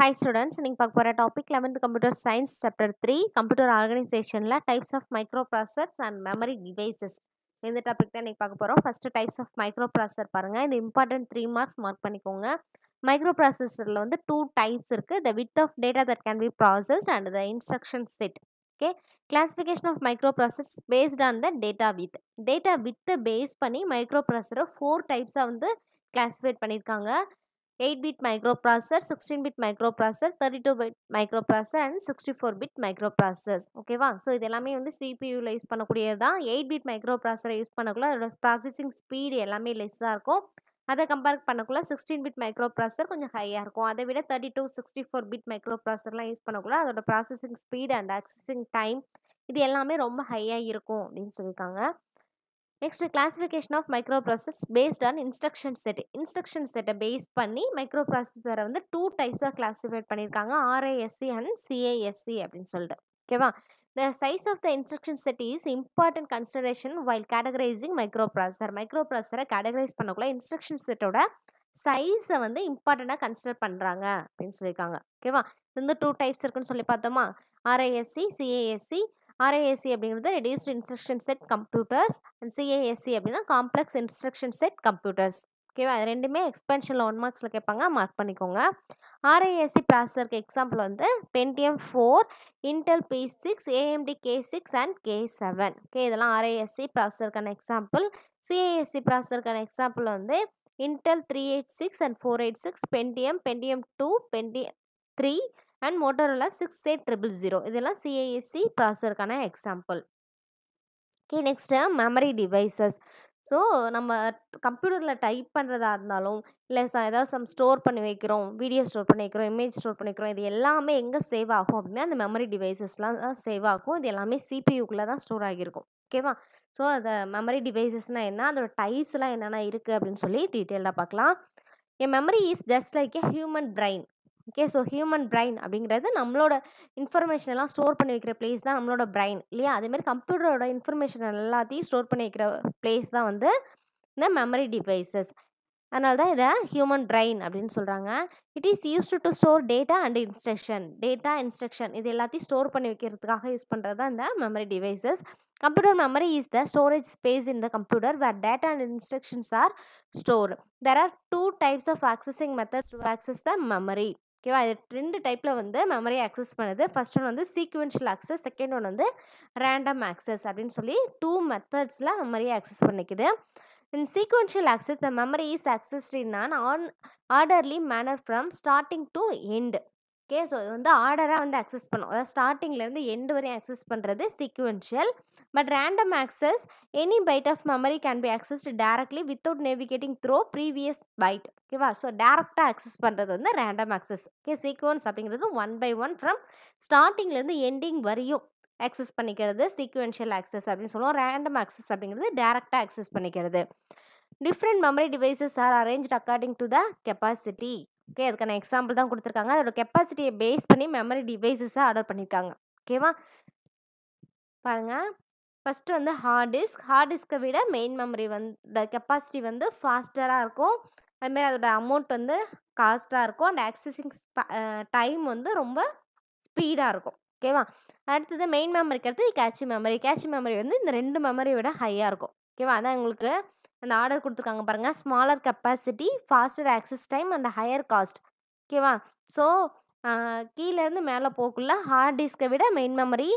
Hi students நீங்கள் பார்க்க போகிற topic eleventh computer science chapter three computer ஆர்கனைசேஷனில் types of microprocessor and memory devices இந்த topic தான் இன்றைக்கி பார்க்க போகிறோம் first types of micro microprocessor பாருங்கள் இந்த இம்பார்ட்டன்ட் த்ரீ மார்க்ஸ் மார்க் பண்ணிக்கோங்க மைக்ரோ ப்ராசஸரில் வந்து டூ டைப்ஸ் இருக்குது the width of data that can be processed and the instruction set okay classification of microprocessor based on the data width data வித்தை base பண்ணி micro ப்ராசரை four டைப்ஸாக வந்து classified பண்ணியிருக்காங்க eight bit microprocessor processor sixteen bit microprocessor thirty two bit micro and sixty four bit microprocessor ஓகேவா so இது எல்லாமே வந்து சிபியூவில் யூஸ் பண்ணக்கூடியது தான் எயிட் பிட் மைக்ரோப்ராசரை யூஸ் பண்ணக்குள்ள அதோட ப்ராசஸிங் ஸ்பீடு எல்லாமே லெஸ்ஸாக இருக்கும் அதை கம்பேர் பண்ணக்குள்ள சிக்ஸ்டீன் பிட் மைக்ரோ ப்ராசர் கொஞ்சம் ஹையாக இருக்கும் அதை விட thirty two sixty four bit மைக்ரோப்ராசர்லாம் யூஸ் பண்ணக்குள்ள அதோட processing speed and accessing time இது எல்லாமே ரொம்ப ஹையாக இருக்கும் அப்படின்னு சொல்லியிருக்காங்க next classification of microprocessor based on instruction set instruction செட்டை பேஸ் பண்ணி மைக்ரோ ப்ராசஸரை வந்து டூ டைப்ஸாக கிளாஸிஃபை பண்ணியிருக்காங்க ஆர்ஐஎஸ்சி அண்ட் சிஏஎஸ்சி அப்படின்னு சொல்லிட்டு ஓகேவா the size of the instruction set is important consideration while categorizing microprocessor micro ப்ராசஸரை கேட்டகரைஸ் பண்ணக்குள்ள இன்ஸ்ட்ரக்ஷன் செட்டோட சைஸை வந்து இம்பார்ட்டண்ட்டாக கன்சிடர் பண்ணுறாங்க அப்படின்னு சொல்லியிருக்காங்க ஓகேவா இது வந்து டூ டைப்ஸ் இருக்குன்னு சொல்லி பார்த்தோமா ஆர்ஐஎஸ்சி சிஏஎஸ்சி ஆர்ஐஎஸ்சி e அப்படிங்கிறது reduced instruction set computers and CISC அப்படின்னா காம்ப்ளெக்ஸ் இன்ஸ்ட்ரக்ஷன் செட் கம்ப்யூட்டர்ஸ் ஓகேவா ரெண்டுமே எக்ஸ்பென்ஷனில் ஒன் மார்க்ஸில் கேட்பாங்க மார்க் பண்ணிக்கோங்க ஆர்ஐஎஸ்சி ப்ராசஸருக்கு எக்ஸாம்பிள் வந்து Pentium four Intel P six AMD K six and K seven okay இதெல்லாம் ஆர்ஐஎஸ்சி ப்ராசருக்கான எக்ஸாம்பிள் சிஏஎஸ்சி ப்ராசருக்கான எக்ஸாம்பிள் வந்து Intel three eight six and four eight six Pentium Pentium two Pentium three and Motorola six eight triple zero இதெல்லாம் CISC e ப்ராசருக்கான example okay next memory devices so நம்ம கம்ப்யூட்டரில் type பண்ணுறதா இருந்தாலும் இல்லை ச ஏதாவது சம் ஸ்டோர் பண்ணி வைக்கிறோம் வீடியோ ஸ்டோர் பண்ணி வைக்கிறோம் இமேஜ் ஸ்டோர் பண்ணி வைக்கிறோம் இது எல்லாமே எங்கே சேவ் ஆகும் அப்படின்னா அந்த மெமரி டிவைசஸ்லாம் தான் சேவ் ஆகும் இது எல்லாமே சிபியூக்குள்ளே தான் ஸ்டோர் ஆகியிருக்கும் ஓகேவா ஸோ அந்த மெமரி டிவைசஸ்னால் என்ன அதோடய டைப்ஸ்லாம் என்னென்ன இருக்குது அப்படின்னு சொல்லி டீட்டெயிலாக பார்க்கலாம் என் memory is just like a human brain okay so human brain அப்படிங்கிறது நம்மளோட இன்ஃபர்மேஷன் எல்லாம் ஸ்டோர் பண்ணி வைக்கிற பிளேஸ் தான் நம்மளோட பிரைன் இல்லையா அதேமாதிரி கம்ப்யூட்டரோட இன்ஃபர்மேஷன் எல்லாத்தையும் ஸ்டோர் பண்ணி வைக்கிற பிளேஸ் தான் வந்து இந்த மெமரி டிவைசஸ் அதனால தான் இதை ஹியூமன் பிரைன் அப்படின்னு சொல்கிறாங்க it is used to store data and instruction data instruction இது எல்லாத்தையும் ஸ்டோர் பண்ணி வைக்கிறதுக்காக யூஸ் பண்ணுறது தான் இந்த memory devices computer memory is the storage space in the computer where data and instructions are store there are two types of accessing methods to access the memory ஓகேவா இது ரெண்டு டைப்பில் வந்து மெமரி ஆக்சஸ் பண்ணுது first one வந்து sequential access second one வந்து random access அப்படின்னு சொல்லி டூ மெத்தட்ஸில் மெமரி ஆக்சஸ் பண்ணிக்குது in sequential access the memory is accessed in an orderly manner from starting to end okay so இது வந்து ஆர்டராக வந்து அக்சஸ் பண்ணும் அதாவது ஸ்டார்டிங்லேருந்து எண்டு வரையும் அக்சஸ் பண்ணுறது sequential but random access any byte of memory can be accessed directly without navigating through previous byte ஓகேவா so டேரெக்டாக அக்சஸ் பண்ணுறது வந்து ரேண்டம் ஆக்சஸ் ஓகே சீக்வன்ஸ் அப்படிங்கிறது ஒன் பை ஒன் ஃப்ரம் ஸ்டார்டிங்லேருந்து எண்டிங் வரையும் ஆக்சஸ் பண்ணிக்கிறது சீக்வென்ஷியல் ஆக்சஸ் அப்படின்னு சொல்லுவோம் ரேண்டம் ஆக்சஸ் அப்படிங்கிறது டேரெக்டாக ஆக்சஸ் பண்ணிக்கிறது different memory devices are arrange according to the capacity okay அதுக்கான எக்ஸாம்பிள் தான் கொடுத்துருக்காங்க அதோட கெப்பாசிட்டியை பேஸ் பண்ணி மெமரி டிவைஸஸாக ஆர்டர் பண்ணியிருக்காங்க ஓகேவா பாருங்கள் ஃபஸ்ட்டு வந்து ஹார்ட் டிஸ்க் ஹார்ட் டிஸ்க்கை விட மெயின் மெமரி வந்து கெப்பாசிட்டி வந்து ஃபாஸ்டராக இருக்கும் அதுமாரி அதோட அமௌண்ட் வந்து காஸ்ட்டாக இருக்கும் அண்ட் ஆக்சஸிங் டைம் வந்து ரொம்ப ஸ்பீடாக இருக்கும் ஓகேவா அடுத்தது மெயின் மெமரிக்கிறது கேட்சி மெமரி கேட்சி மெமரி வந்து இந்த ரெண்டு மெமரியை விட ஹையாக இருக்கும் ஓகேவா அதான் உங்களுக்கு அந்த ஆர்டர் கொடுத்துருக்காங்க பாருங்கள் smaller capacity faster access time and higher cost ஓகேவா ஸோ கீழேருந்து மேலே போக்குள்ள ஹார்ட் டிஸ்கை விட மெயின் மெமரி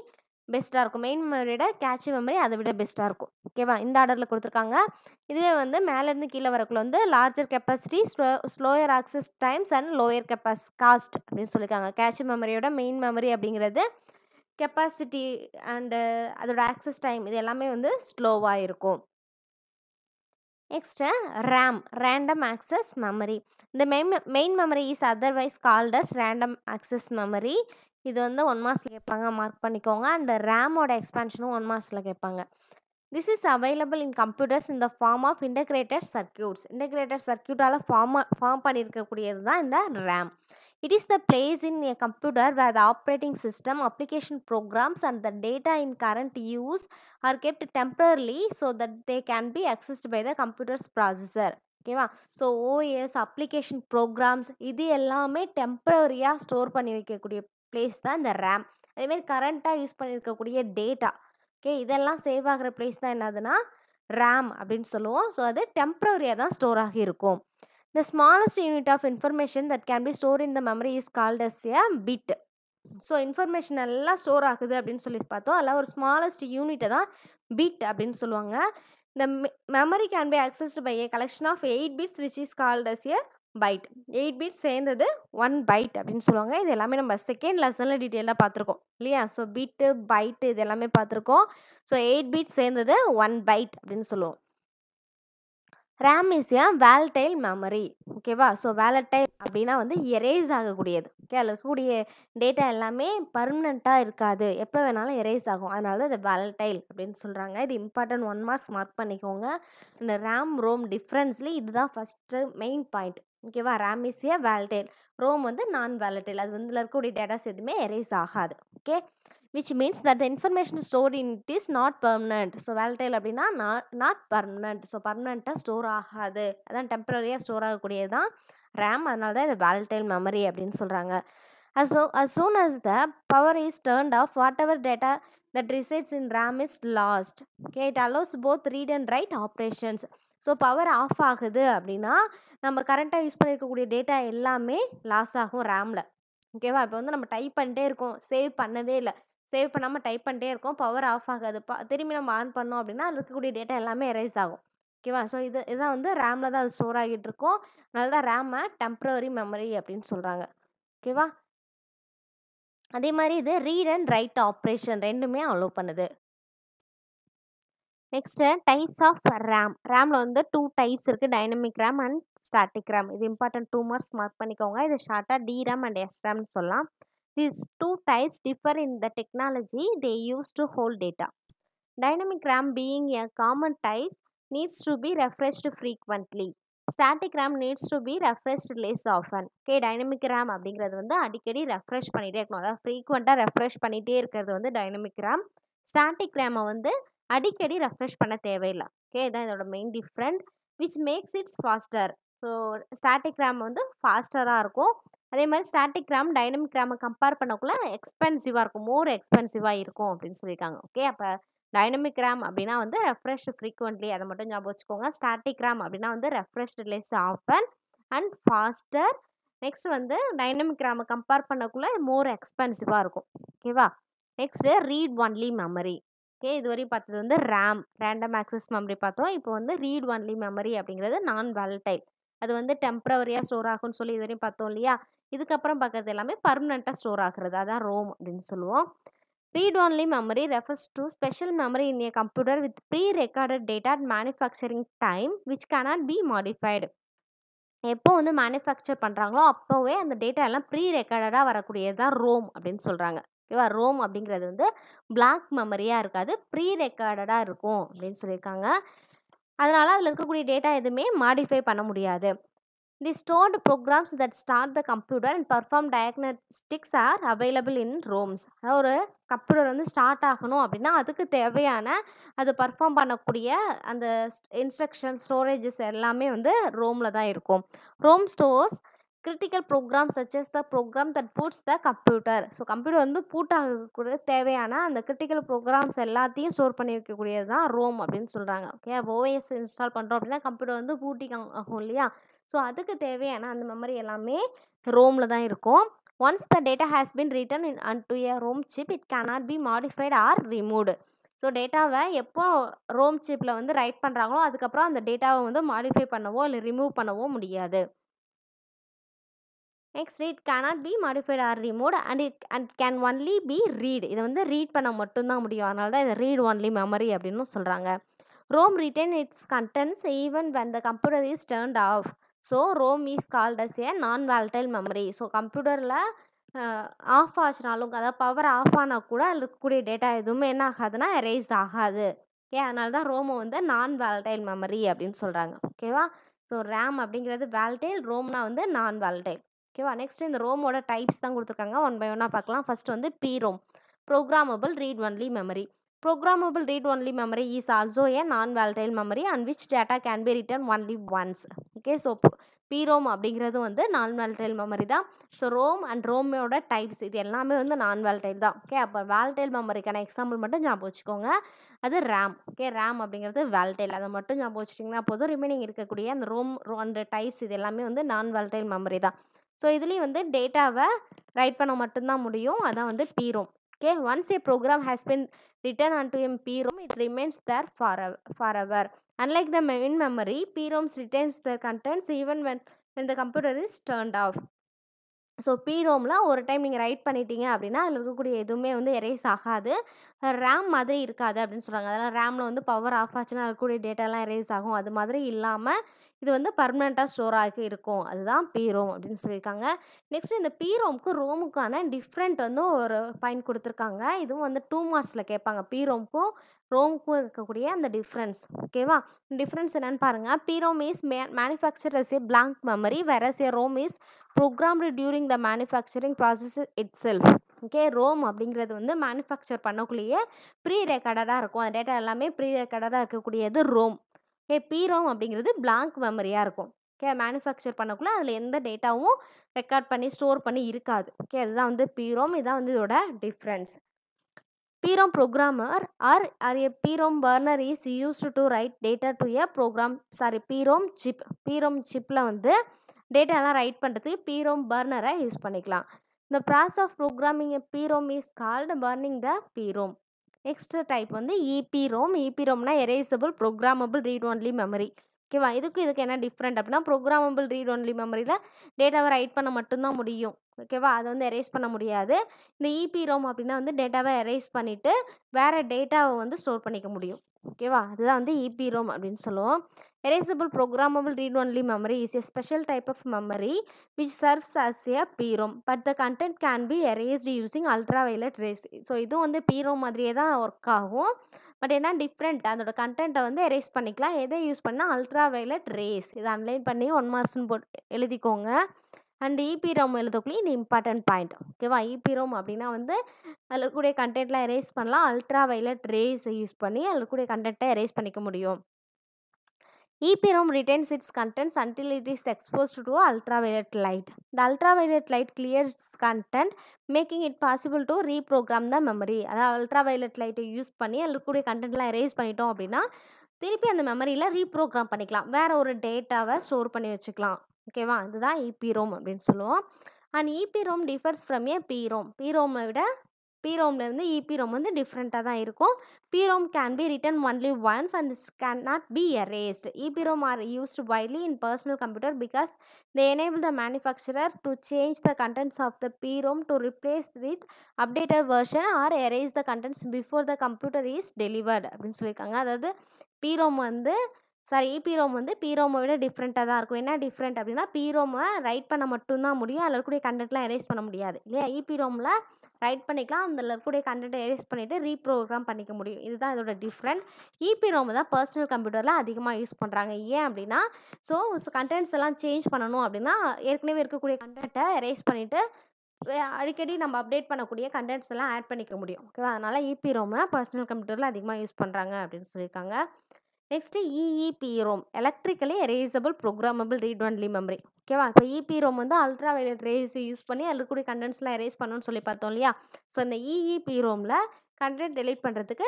பெஸ்ட்டாக இருக்கும் மெயின் மெமரியோட கேட்சி மெமரி அதை விட பெஸ்ட்டாக இருக்கும் ஓகேவா இந்த ஆர்டரில் கொடுத்துருக்காங்க இதுவே வந்து மேலேருந்து கீழே வரக்குள்ள வந்து larger capacity slow slower access times and lower capacity cost அப்படின்னு சொல்லியிருக்காங்க கேட்சி மெமரியோட மெயின் மெமரி அப்படிங்கிறது கெப்பாசிட்டி அண்டு அதோட ஆக்சஸ் டைம் இது எல்லாமே வந்து ஸ்லோவாக இருக்கும் next RAM random access memory இந்த main main memory is otherwise called as random access memory இது வந்து ஒன் மாதத்தில் கேட்பாங்க மார்க் பண்ணிக்கோங்க அந்த ரேமோட எக்ஸ்பேன்ஷனும் ஒன் மாதத்தில் கேட்பாங்க this is available in computers இந்த form of integrated circuits integrated சர்க்கியூட்டால் ஃபார்ம் ஃபார்ம் பண்ணியிருக்கக்கூடியது தான் இந்த RAM it is the place in a computer where the operating system application programs and the data in current use are kept temporarily so that they can be accessed by the computer's processor ஓகேவா so OS application programs இது எல்லாமே டெம்பரரியாக store பண்ணி வைக்கக்கூடிய place தான் இந்த RAM அதேமாதிரி கரண்ட்டாக use பண்ணியிருக்கக்கூடிய டேட்டா ஓகே இதெல்லாம் சேவ் ஆகிற பிளேஸ் தான் என்னதுன்னா ரேம் அப்படின்னு சொல்லுவோம் ஸோ அது டெம்ப்ரவரியாக தான் ஸ்டோர் ஆகியிருக்கும் The smallest unit of information that can be stored in the memory is called as a bit. So information எல்லாம் ஸ்டோர் ஆகுது அப்படின்னு சொல்லி பார்த்தோம் அதில் ஒரு ஸ்மாலஸ்ட் யூனிட்டை தான் பிட் அப்படின்னு சொல்லுவாங்க இந்த memory can be accessed by a collection of eight bits which is called as a byte eight bit சேர்ந்தது ஒன் பைட் அப்படின்னு சொல்லுவாங்க இது எல்லாமே நம்ம செகண்ட் லெசனில் டீட்டெயிலாக பார்த்துருக்கோம் இல்லையா ஸோ பிட்டு பைட்டு இது எல்லாமே பார்த்துருக்கோம் ஸோ எயிட் பிட் சேர்ந்தது ஒன் பைட் அப்படின்னு சொல்லுவோம் RAM is a volatile memory ஓகேவா ஸோ வேலட்டைல் அப்படின்னா வந்து எரேஸ் ஆகக்கூடியது ஓகே அதில் இருக்கக்கூடிய டேட்டா எல்லாமே பர்மனெண்ட்டாக இருக்காது எப்போ வேணாலும் எரேஸ் ஆகும் அதனால தான் இது வேலட்டைல் அப்படின்னு சொல்கிறாங்க இது இம்பார்ட்டன்ட் ஒன் மார்க்ஸ் மார்க் பண்ணிக்கோங்க இந்த ரேம் ரோம் டிஃப்ரென்ஸ்லேயே இதுதான் ஃபஸ்ட்டு மெயின் பாயிண்ட் ஓகேவா RAM is a volatile ROM வந்து நான் வேலட்டைல் அது வந்து இருக்கக்கூடிய டேட்டாஸ் எதுவுமே எரேஸ் ஆகாது okay which means that the information store in it is not permanent so volatile அப்படின்னா நாட் நாட் பர்மனன்ட் ஸோ பர்மனண்ட்டாக ஸ்டோர் ஆகாது அதான் டெம்பரரியாக ஸ்டோர் ஆகக்கூடியது தான் ரேம் அதனால தான் இது வேல்டைல் மெமரி அப்படின்னு சொல்கிறாங்க as as soon as the power is turned off whatever data that resides in RAM is lost okay it allows both read and write operations so power off ஆகுது அப்படின்னா நம்ம கரண்ட்டாக use பண்ணியிருக்கக்கூடிய data எல்லாமே loss ஆகும் ரேமில் ஓகேவா இப்போ வந்து நம்ம டைப் பண்ணிட்டே இருக்கோம் சேவ் பண்ணவே இல்லை சேவ் பண்ணாமல் டைப் பண்ணிட்டே இருக்கோம் பவர் ஆஃப் ஆகாது பா திரும்பி நம்ம ஆன் பண்ணோம் அப்படின்னா அதில் இருக்கக்கூடிய டேட்டா எல்லாமே எரேஸ் ஆகும் ஓகேவா ஸோ இது இதான் வந்து ரேமில் தான் அது ஸ்டோர் ஆகிட்டு இருக்கும் அதனால தான் ரேமை டெம்ப்ரவரி மெமரி அப்படின்னு சொல்கிறாங்க ஓகேவா அதே மாதிரி இது ரீட் அண்ட் ரைட் ஆப்ரேஷன் ரெண்டுமே அலோவ் பண்ணுது நெக்ஸ்ட்டு டைப்ஸ் ஆஃப் ரேம் ரேமில் வந்து டூ டைப்ஸ் இருக்குது dynamic RAM and static RAM இது இம்பார்ட்டன்ட் டூ மார்க்ஸ் மார்க் பண்ணிக்கோங்க இது ஷார்ட்டாக டி ரேம் அண்ட் எஸ் ரேம்னு சொல்லலாம் These two types differ in the technology they use to hold data. Dynamic RAM being a common type needs to be refreshed frequently. Static RAM needs to be refresh less often okay dynamic RAM அப்படிங்கிறது வந்து அடிக்கடி refresh பண்ணிகிட்டே இருக்கணும் அதாவது ஃப்ரீக்வெண்ட்டாக refresh பண்ணிகிட்டே இருக்கிறது வந்து டைனமிக் ரேம் ஸ்டாட்டிக் ரேமை வந்து அடிக்கடி ரெஃப்ரெஷ் பண்ண தேவையில்லை ஓகே இதான் இதோட main different which makes its faster so static RAM வந்து ஃபாஸ்டராக இருக்கும் அதே மாதிரி ஸ்டாட்டிக் ரேம் டைனமிக் ரேமை கம்பேர் பண்ணக்குள்ள எக்ஸ்பென்சிவாக இருக்கும் மோர் எக்ஸ்பென்சிவாக இருக்கும் அப்படின்னு சொல்லியிருக்காங்க ஓகே அப்போ டைனமிக் ரேம் அப்படின்னா வந்து ரெஃப்ரெஷ் ஃப்ரீக்வெண்ட்லி அதை மட்டும் ஞாபகம் வச்சுக்கோங்க ஸ்டாட்டிக் ரேம் அப்படின்னா வந்து refresh less often and faster next வந்து டைனமிக் ரேமை கம்பேர் பண்ணக்குள்ளே மோர் எக்ஸ்பென்சிவாக இருக்கும் ஓகேவா next read only memory okay இதுவரையும் பார்த்தது வந்து ரேம் ரேண்டம் ஆக்சஸ் மெமரி பார்த்தோம் இப்போ வந்து ரீட் ஒன்லி மெமரி அப்படிங்கிறது நான் வேலடைல் அது வந்து டெம்ப்ரவரியாக ஸ்டோர் ஆகும்னு சொல்லி இது வரையும் பார்த்தோம் இல்லையா இதுக்கப்புறம் பார்க்குறது எல்லாமே பர்மனெண்ட்டாக ஸ்டோர் ஆகுறது அதான் ரோம் அப்படின்னு சொல்லுவோம் read only memory refers to special memory in a computer with pre recorded data at manufacturing time which cannot be modified எப்போ வந்து மேனுஃபேக்சர் பண்ணுறாங்களோ அப்போவே அந்த டேட்டா எல்லாம் ப்ரீ ரெக்கார்டடாக வரக்கூடியது தான் ரோம் அப்படின்னு சொல்கிறாங்க ஓகேவா ரோம் அப்படிங்கிறது வந்து பிளாக் மெமரியாக இருக்காது ப்ரீ ரெக்கார்டடாக இருக்கும் அப்படின்னு சொல்லியிருக்காங்க அதனால் அதில் இருக்கக்கூடிய டேட்டா எதுவுமே மாடிஃபை பண்ண முடியாது the stored programs that start the computer and perform diagnostics are available in ROMs அதாவது ஒரு கம்ப்யூட்டர் வந்து ஸ்டார்ட் ஆகணும் அப்படின்னா அதுக்கு தேவையான அது பர்ஃபார்ம் பண்ணக்கூடிய அந்த இன்ஸ்ட்ரக்ஷன் ஸ்டோரேஜஸ் எல்லாமே வந்து ரோமில் தான் இருக்கும் ROM stores critical program such as the program that boots the computer so computer வந்து பூட்டாகக்கூடிய தேவையான அந்த கிரிட்டிக்கல் ப்ரோக்ராம்ஸ் எல்லாத்தையும் ஸ்டோர் பண்ணி வைக்கக்கூடியது தான் ரோம் அப்படின்னு சொல்கிறாங்க ஓகே ஓஎஸ் இன்ஸ்டால் பண்ணுறோம் அப்படின்னா கம்ப்யூட்டர் வந்து பூட்டிங் ஆகும் இல்லையா ஸோ அதுக்கு தேவையான அந்த மெமரி எல்லாமே ரோமில் தான் இருக்கும் once the data has been written in and to a ROM chip it cannot be modified or removed so டேட்டாவை எப்போ ரோம் சிப்பில் வந்து ரைட் பண்ணுறாங்களோ அதுக்கப்புறம் அந்த டேட்டாவை வந்து மாடிஃபை பண்ணவோ இல்லை ரிமூவ் பண்ணவோ முடியாது next it cannot be modified or removed and it and can only be read இதை வந்து ரீட் பண்ண மட்டும்தான் முடியும் அதனால தான் இதை ரீட் ஒன்லி மெமரி அப்படின்னு சொல்கிறாங்க ROM retains its contents even when the computer is turned off so ROM is called as a non volatile memory so கம்ப்யூட்டரில் ஆஃப் ஆச்சுனாலும் அதாவது பவர் ஆஃப் ஆனால் கூட அதில் இருக்கக்கூடிய டேட்டா எதுவுமே என்ன ஆகாதுன்னா எரேஸ் ஆகாது ஓகே அதனால தான் ரோமோ வந்து நான் வேல்டைல் மெமரி அப்படின்னு சொல்கிறாங்க ஓகேவா ஸோ ரேம் அப்படிங்கிறது வேல்டைல் ரோம்னா வந்து நான் வேல்டைல் ஓகேவா நெக்ஸ்ட் இந்த ரோமோட டைப்ஸ் தான் கொடுத்துருக்காங்க ஒன் பை ஒன்னாக பார்க்கலாம் ஃபஸ்ட் வந்து PROM programmable read only memory programmable read only memory is also a non volatile memory and which data can be written only once okay so PROM அப்படிங்கிறது வந்து non volatile memory தான் so ROM and ரோமோட types இது எல்லாமே வந்து non வேல்டைல் தான் okay அப்போ வேல்டைல் மெமரிக்கான example மட்டும் ஞாபகம் வச்சுக்கோங்க அது ரேம் ஓகே ரேம் அப்படிங்கிறது வேல்டைல் அதை மட்டும் ஞாபகம் வச்சுட்டிங்கன்னா போதும் ரிமைனிங் இருக்கக்கூடிய அந்த ரோம் அந்த டைப்ஸ் இது எல்லாமே வந்து நான் வேல்டைல் மெமரி தான் ஸோ இதுலேயும் வந்து டேட்டாவை ரைட் பண்ண மட்டும்தான் முடியும் அதான் வந்து PROM okay once a program has been written on to an PROM it remains there for forever unlike the main memory PROMs retains the contents even when when the computer is turned off so பிரோம்ல ஒரு time நீங்கள் right பண்ணிட்டீங்க அப்படின்னா அதில் இருக்கக்கூடிய எதுவுமே வந்து erase ஆகாது ரேம் மாதிரி இருக்காது அப்படின்னு சொல்கிறாங்க அதெல்லாம் ரேமில் வந்து பவர் ஆஃப் ஆச்சுன்னா இருக்கக்கூடிய டேட்டாலாம் எரேஸ் ஆகும் அது மாதிரி இல்லாமல் இது வந்து பர்மனெண்ட்டாக ஸ்டோர் ஆகி இருக்கும் அதுதான் பீரோம் அப்படின்னு சொல்லியிருக்காங்க நெக்ஸ்ட் இந்த பீரோம்க்கு ரோமுக்கான டிஃப்ரெண்ட் வந்து ஒரு பாயிண்ட் கொடுத்துருக்காங்க இதுவும் வந்து டூ மார்க்ஸில் கேட்பாங்க பீரோமுக்கும் ரோமுக்கும் இருக்கக்கூடிய அந்த டிஃப்ரென்ஸ் ஓகேவா டிஃப்ரென்ஸ் என்னென்னு பாருங்கள் PROM is may manufacture as a blank memory வேற a ROM is programmed during the manufacturing process itself okay ROM அப்படிங்கிறது வந்து மேனுஃபேக்சர் பண்ணக்குள்ளேயே ப்ரீ ரெக்கார்டடாக இருக்கும் அந்த டேட்டா எல்லாமே ப்ரீ ரெக்கார்டடாக இருக்கக்கூடியது ரோம் ஓகே பீரோம் அப்படிங்கிறது பிளாங்க் மெமரியாக இருக்கும் ஓகே மேனுஃபேக்சர் பண்ணக்குள்ளே அதில் எந்த டேட்டாவும் ரெக்கார்ட் பண்ணி ஸ்டோர் பண்ணி இருக்காது ஓகே அதுதான் வந்து பீரோம் இதுதான் வந்து இதோட difference PROM programmer or or a PROM burner is used to write data to a program sorry PROM chip PROM chipல வந்து டேட்டாலாம் ரைட் பண்ணுறதுக்கு பீரோம் பர்னரை யூஸ் பண்ணிக்கலாம் இந்த process of programming PROM is called burning the PROM next type வந்து EPROM EP இபிரோம்னா erasable programmable read only memory ஓகேவா இதுக்கும் இதுக்கு என்ன டிஃப்ரெண்ட் அப்படின்னா ப்ரோக்ராமபிள் ரீட் ஒன்லி மெமரியில் டேட்டாவை ரைட் பண்ண மட்டும்தான் முடியும் ஓகேவா அதை வந்து எரேஸ் பண்ண முடியாது இந்த இபி e ரோம் அப்படின்னா வந்து டேட்டாவை எரேஸ் பண்ணிவிட்டு வேறு டேட்டாவை வந்து ஸ்டோர் பண்ணிக்க முடியும் ஓகேவா அதுதான் வந்து இபி e ரோம் அப்படின்னு சொல்லுவோம் erasable programmable read only memory is a special type of memory which serves as a ROM but the content can be erased using ultraviolet rays so இதுவும் வந்து Rome மாதிரியே தான் work ஆகும் but என்ன different அதோட கண்டென்ட்டை வந்து erase பண்ணிக்கலாம் எதை யூஸ் பண்ணால் அல்ட்ரா வயலட் ரேஸ் இதை அன்லைன் பண்ணி ஒன் மார்க்ஸ்னு போட்டு எழுதிக்கோங்க அண்ட் இபி ரோம் எழுதக்குள்ளே இந்த இம்பார்ட்டன்ட் பாயிண்ட் ஓகேவா இபி ரோம் அப்படின்னா வந்து அதில் இருக்கக்கூடிய கண்டென்ட்லாம் எரேஸ் பண்ணலாம் அல்ட்ரா வயலட் ரேஸ் யூஸ் பண்ணி அதில் இருக்கக்கூடிய கண்டென்ட்டை எரேஸ் பண்ணிக்க முடியும் EPROM retains its contents until it is exposed to ultraviolet light. The ultraviolet light clears content, making it possible to reprogram the memory. அதாவது அல்ட்ராவயலட் லைட்டை யூஸ் பண்ணி அதில் இருக்கக்கூடிய கண்டென்ட்லாம் எரேஸ் பண்ணிட்டோம் அப்படின்னா திருப்பி அந்த மெமரியில் ரீப்ரோக்ராம் பண்ணிக்கலாம் வேறு ஒரு டேட்டாவை ஸ்டோர் பண்ணி வச்சுக்கலாம் ஓகேவா இதுதான் இபிரோம் e அப்படின்னு சொல்லுவோம் அண்ட் இபிரோம் டிஃபர்ஸ் ஃப்ரம் ஏ பிரோம் பிரோமை விட இருந்து இபி e ரோம் வந்து டிஃப்ரெண்ட்டாக தான் இருக்கும் பிரோம் can be written only once and can not be Erased EB Rome R used widely in personal computer because the enable the manufacturer to change the contents of the பிரோம் to replace with updated version R erase the contents before the computer is delivered அப்படின்னு சொல்லியிருக்காங்க அதாவது பிரோம் வந்து sorry Rome வந்து ரோமை விட டிஃப்ரெண்ட்டாக தான் இருக்கும் என்ன டிஃப்ரெண்ட் அப்படின்னா பி ரோமை ரைட் பண்ண மட்டும்தான் முடியும் அதில் கூடிய கண்டென்ட்லாம் எரேஸ் பண்ண முடியாது இல்லையா இபி ரோமில் ரைட் பண்ணிக்கலாம் அந்த இருக்கக்கூடிய கண்டென்ட்டை எரேஸ் பண்ணிவிட்டு ரீப்ரோக்ராம் பண்ணிக்க முடியும் இதுதான் இதோட டிஃப்ரெண்ட் இபி ரோம் தான் பர்சனல் கம்ப்யூட்டரில் அதிகமாக யூஸ் பண்ணுறாங்க ஏன் அப்படின்னா ஸோ கண்டென்ட்ஸ் எல்லாம் சேஞ்ச் பண்ணணும் அப்படின்னா ஏற்கனவே இருக்கக்கூடிய கண்டென்ட்டை எரேஸ் பண்ணிவிட்டு அடிக்கடி நம்ம அப்டேட் பண்ணக்கூடிய கண்டென்ட்ஸ் எல்லாம் ஆட் பண்ணிக்க முடியும் ஓகேவா அதனால் இபி ரோமை பர்சனல் கம்ப்யூட்டரில் அதிகமாக யூஸ் பண்ணுறாங்க அப்படின்னு சொல்லியிருக்காங்க next ROM electrically erasable programmable read only memory ஓகேவா இப்போ இபி e ரோம் e வந்து அல்ட்ரா வயலட் ரேஸ் யூஸ் பண்ணி அதில் கூடிய கண்டென்ட்ஸ்லாம் எரேஸ் பண்ணணும்னு சொல்லி பார்த்தோம் இல்லையா ஸோ இந்த இஇபி ரோமில் கண்டென்ட் டெலீட் பண்ணுறதுக்கு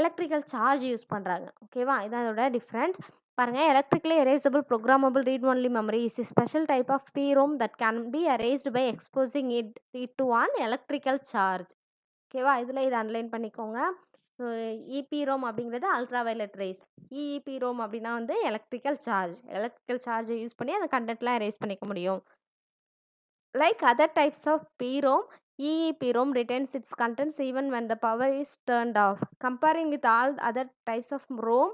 எலக்ட்ரிக்கல் சார்ஜ் யூஸ் பண்ணுறாங்க ஓகேவா இதான் இதோட டிஃப்ரெண்ட் பாருங்கள் electrically erasable programmable read only memory is special type of PROM that can be erased by exposing it it to an electrical charge ஓகேவா இதில் இதை அன்லைன் பண்ணிக்கோங்க இபிரோம் e அப்படிங்கிறது அல்ட்ரா வயலட் ரேஸ் இபிரோம் அப்படின்னா வந்து electrical charge electrical சார்ஜை use பண்ணி அந்த கண்டென்ட்லாம் எரேஸ் பண்ணிக்க முடியும் like other types of பீரோம் Rome retains its contents even when the power is turned off comparing with all other types of ROM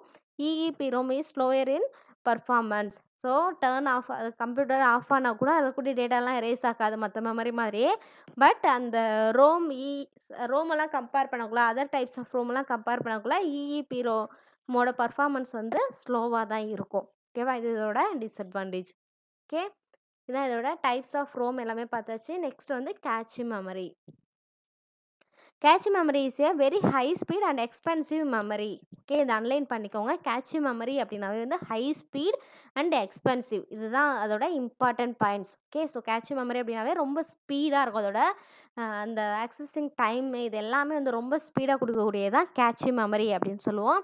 EEPROM is slower in performance so turn off அது computer off ஆனால் கூட அதில் கூட டேட்டாலாம் erase ஆகாது மற்ற memory மாதிரி but அந்த ROM E ரோமெல்லாம் கம்பேர் பண்ணக்குள்ள அதர் டைப்ஸ் ஆஃப் ரோமெல்லாம் கம்பேர் பண்ணக்குள்ள இஇபி ரோமோட பர்ஃபார்மன்ஸ் வந்து ஸ்லோவாக தான் இருக்கும் ஓகேவா இது இதோட டிஸ்அட்வான்டேஜ் ஓகே இதான் இதோட டைப்ஸ் ஆஃப் ரோம் எல்லாமே பார்த்தாச்சு நெக்ஸ்ட் வந்து cache memory cache memory is a very high speed and expensive memory okay இது அன்லைன் பண்ணிக்கோங்க கேட்சி மெமரி அப்படின்னாவே வந்து ஹை ஸ்பீட் அண்ட் எக்ஸ்பென்சிவ் இதுதான் அதோட important points okay so cache memory அப்படின்னாவே ரொம்ப ஸ்பீடாக இருக்கும் அதோட அந்த ஆக்சஸிங் டைம் இது எல்லாமே வந்து ரொம்ப ஸ்பீடாக கொடுக்கக்கூடியதான் கேட்ச் மெமரி அப்படின்னு சொல்லுவோம்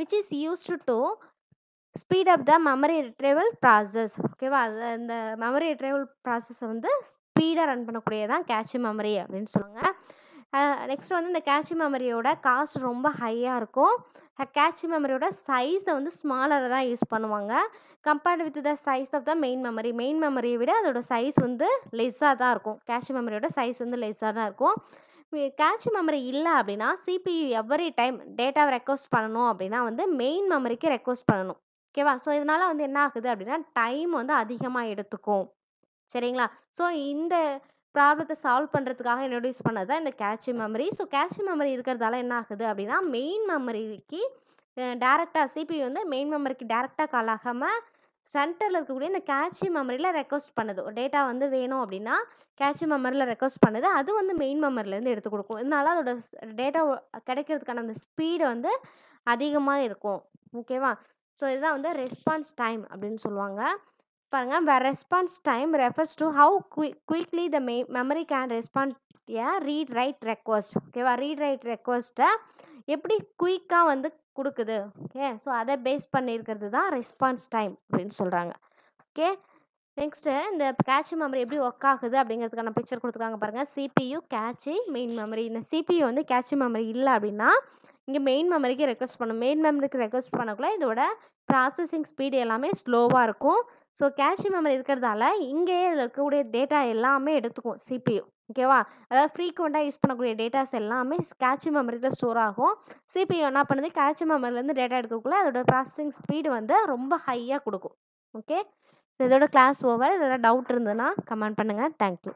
which is used to speed up the memory retrieval process ஓகேவா அது இந்த மெமரி ரிட்ரைவல் ப்ராசஸை வந்து ஸ்பீடாக ரன் பண்ணக்கூடியதான் கேட்ச் மெமரி அப்படின்னு சொல்லுவாங்க நெக்ஸ்ட் வந்து இந்த கேட்ச் மெமரியோட காஸ்ட் ரொம்ப ஹையாக இருக்கும் கேட்ச் மெமரியோட சைஸை வந்து ஸ்மாலராக தான் யூஸ் பண்ணுவாங்க compared with the size of the main memory main மெமரியை விட அதோட சைஸ் வந்து லெஸ்ஸாக தான் இருக்கும் கேட்ச் மெமரியோட சைஸ் வந்து லெஸ்ஸாக தான் இருக்கும் கேட்ச் மெமரி இல்லை அப்படின்னா சிபியு எவ்ரி டைம் டேட்டாவை ரெக்வஸ்ட் பண்ணணும் அப்படின்னா வந்து மெயின் மெமரிக்கு ரெக்வஸ்ட் பண்ணணும் ஓகேவா ஸோ இதனால் வந்து என்ன ஆகுது அப்படின்னா டைம் வந்து அதிகமாக எடுத்துக்கும் சரிங்களா ஸோ இந்த ப்ராப்ளத்தை சால்வ் பண்ணுறதுக்காக இன்ட்ரடியூஸ் பண்ணது தான் இந்த cache memory so cache memory இருக்கிறதால என்ன ஆகுது அப்படின்னா மெயின் மெமரிக்கு டேரெக்டாக சிபி வந்து மெயின் மெமரிக்கு டேரெக்டாக கால் ஆகாமல் சென்டரில் இருக்கக்கூடிய இந்த கேட்சி மெமரியில் ரெக்வஸ்ட் பண்ணுது ஒரு டேட்டா வந்து வேணும் அப்படின்னா கேட்சி மெமரியில் ரெக்வஸ்ட் பண்ணுது அது வந்து மெயின் மெமரிலேருந்து எடுத்து கொடுக்கும் இதனால அதோட டேட்டா கிடைக்கிறதுக்கான அந்த ஸ்பீடு வந்து அதிகமாக இருக்கும் ஓகேவா ஸோ இதுதான் வந்து ரெஸ்பான்ஸ் டைம் அப்படின்னு சொல்லுவாங்க பாருங்கள் where response time refers to how quick quickly the me memory can respond a read write request ஓகேவா ரீட் ரைட் ரெக்வஸ்ட்டை எப்படி குயிக்காக வந்து கொடுக்குது ஓகே ஸோ அதை பேஸ் பண்ணியிருக்கிறது தான் ரெஸ்பான்ஸ் டைம் அப்படின்னு சொல்கிறாங்க ஓகே நெக்ஸ்ட்டு இந்த கேட்ச் மெமரி எப்படி ஒர்க் ஆகுது அப்படிங்கிறதுக்கான பிக்சர் கொடுத்துருக்காங்க பாருங்கள் சிபியு கேட்சு மெயின் மெமரி இந்த சிபியு வந்து கேட்ச் மெமரி இல்லை அப்படின்னா இங்கே மெயின் மெமரிக்கு ரெக்வஸ்ட் பண்ணும் மெயின் மெமரிக்கு ரெக்வஸ்ட் பண்ணக்குள்ள இதோட ப்ராசஸிங் ஸ்பீடு எல்லாமே ஸ்லோவாக இருக்கும் ஸோ கேட்ச் மெமரி இருக்கிறதால இங்கேயே இதில் இருக்கக்கூடிய டேட்டா எல்லாமே எடுத்துக்கும் சிபியு ஓகேவா அதாவது ஃப்ரீக்குவெண்ட்டாக யூஸ் பண்ணக்கூடிய டேட்டாஸ் எல்லாமே கேட்ச் மெமரியில் ஸ்டோர் ஆகும் சிபியு என்ன பண்ணுது கேட்ச் மெமரிலேருந்து டேட்டா எடுக்கக்குள்ளே அதோட ப்ராசஸிங் ஸ்பீடு வந்து ரொம்ப ஹையாக கொடுக்கும் ஓகே இதோட கிளாஸ் ஓவர் இதெல்லாம் டவுட் இருந்ததுன்னா கமெண்ட் பண்ணுங்கள் தேங்க்யூ